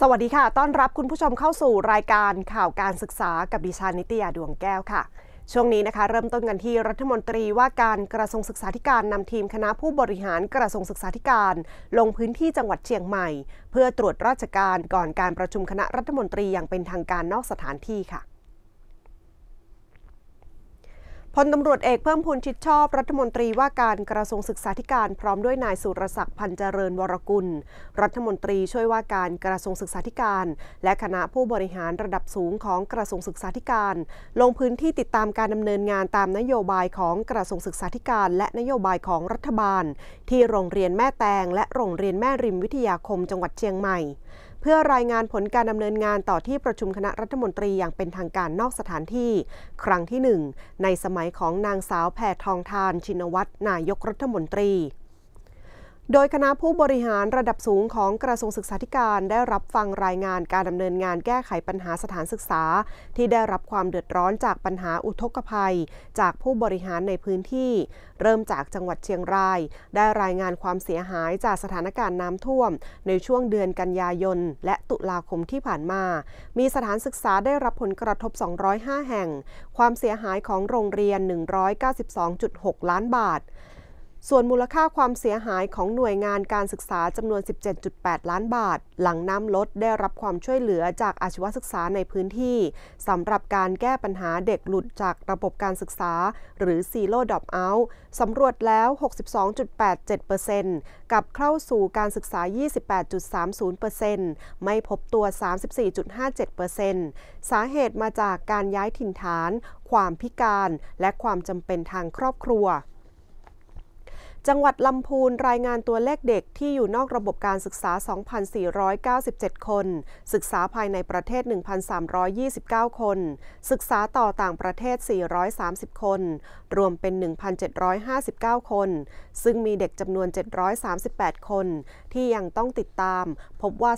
สวัสดีค่ะ ต้อนรับคุณผู้ชมเข้าสู่รายการข่าวการศึกษากับดิฉันนิตยาดวงแก้วค่ะ ช่วงนี้นะคะเริ่มต้นกันที่รัฐมนตรีว่าการกระทรวงศึกษาธิการนำทีมคณะผู้บริหารกระทรวงศึกษาธิการ ลงพื้นที่จังหวัดเชียงใหม่ เพื่อตรวจราชการก่อนการประชุมคณะรัฐมนตรีอย่างเป็นทางการนอกสถานที่ค่ะพลตำรวจเอกเพิ่มพูนชิดชอบ รัฐมนตรีว่าการกระทรวงศึกษาธิการพร้อมด้วยนายสุรศักดิ์พันเจริญวรกุลรัฐมนตรีช่วยว่าการกระทรวงศึกษาธิการ และคณะผู้บริหารระดับสูงของกระทรวงศึกษาธิการ ลงพื้นที่ติดตามการดำเนินงานตามนโยบายของกระทรวงศึกษาธิการ และนโยบายของรัฐบาล ที่โรงเรียนแม่แตงและโรงเรียนแม่ริมวิทยาคมจังหวัดเชียงใหม่เพื่อรายงานผลการดำเนินงานต่อที่ประชุมคณะรัฐมนตรีอย่างเป็นทางการนอกสถานที่ ครั้งที่1ในสมัยของนางสาวแพทองทานชินวัตร นายกรัฐมนตรีโดยคณะผู้บริหารระดับสูงของกระทรวงศึกษาธิการ ได้รับฟังรายงานการดำเนินงานแก้ไขปัญหาสถานศึกษา ที่ได้รับความเดือดร้อนจากปัญหาอุทกภัย จากผู้บริหารในพื้นที่ เริ่มจากจังหวัดเชียงราย ได้รายงานความเสียหายจากสถานการณ์น้ำท่วม ในช่วงเดือนกันยายนและตุลาคมที่ผ่านมามีสถานศึกษาได้รับผลกระทบ 205 แห่ง ความเสียหายของโรงเรียน 192.6 ล้านบาทส่วนมูลค่าความเสียหายของหน่วยงานการศึกษาจำนวน 17.8 ล้านบาท หลังน้ำลดได้รับความช่วยเหลือจากอาชีวศึกษาในพื้นที่ สำหรับการแก้ปัญหาเด็กหลุดจากระบบการศึกษาหรือซีโร่ดอปเอาท์สำรวจแล้ว 62.87%กับเข้าสู่การศึกษา 28.30%ไม่พบตัว 34.57%สาเหตุมาจากการย้ายถิ่นฐาน ความพิการ และความจำเป็นทางครอบครัวจังหวัดลำพูนรายงานตัวเลขเด็กที่อยู่นอกระบบการศึกษา 2,497 คน ศึกษาภายในประเทศ 1,329 คน ศึกษาต่อต่างประเทศ 430 คน รวมเป็น 1,759 คน ซึ่งมีเด็กจำนวน 738 คน ที่ยังต้องติดตาม พบว่า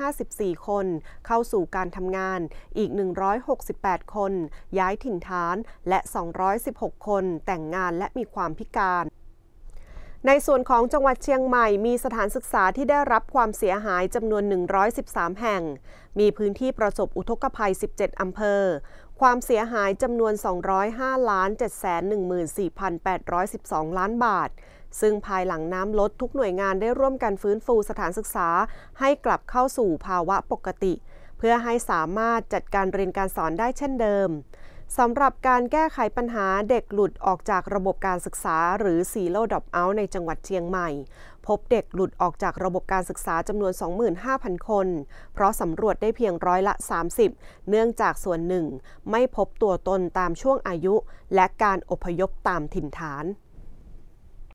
354 คน เข้าสู่การทำงาน อีก 168 คน ย้ายถิ่นฐาน และ 216 คนแต่งงานและมีความพิการในส่วนของจังหวัดเชียงใหม่มีสถานศึกษาที่ได้รับความเสียหายจำนวน 113 แห่ง มีพื้นที่ประสบอุทกภัย 17 อำเภอ ความเสียหายจำนวน 205ล้าน714,812 ล้านบาท ซึ่งภายหลังน้ำลดทุกหน่วยงานได้ร่วมกันฟื้นฟูสถานศึกษาให้กลับเข้าสู่ภาวะปกติ เพื่อให้สามารถจัดการเรียนการสอนได้เช่นเดิมสำหรับการแก้ไขปัญหาเด็กหลุดออกจากระบบการศึกษา หรือซีโร่ดรอปเอาท์ในจังหวัดเชียงใหม่ พบเด็กหลุดออกจากระบบการศึกษา จำนวน 25,000 คน เพราะสำรวจได้เพียงร้อยละ 30 เนื่องจากส่วนหนึ่ง ไม่พบตัวตนตามช่วงอายุ และการอพยพตามถิ่นฐาน